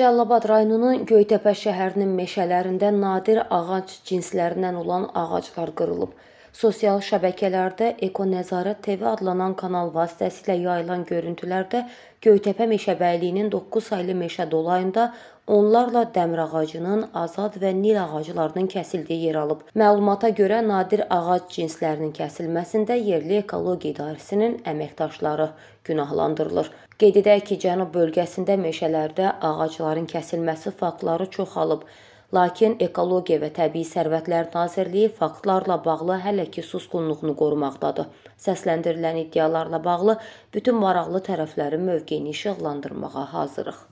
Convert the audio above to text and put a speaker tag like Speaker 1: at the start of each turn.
Speaker 1: Cəllabad rayonunun Göytəpə şəhərinin meşələrində nadir ağac cinslərindən olan ağaclar qırılıb. Sosial şəbəkələrdə Ekonəzarət TV adlanan kanal vasitəsilə yayılan görüntülərdə Göytəpə meşəbəyliyinin 9 saylı meşə dolayında onlarla dəmir ağacının, azad və nil ağaclarının kəsildiyi yer alıb. Məlumata görə nadir ağac cinslərinin kəsilməsində yerli ekologiya idarəsinin əməkdaşları günahlandırılır. Qeyd edək ki, Cənub bölgəsində meşələrdə ağacların kəsilməsi faktları çoxalıb. Lakin Ekologiya və Təbii Sərvətlər Nazirliyi faktlarla bağlı hələ ki susqunluğunu qorumaqdadır. Səsləndirilən iddialarla bağlı bütün maraqlı tərəflərin mövqeyini işıqlandırmağa hazırıq.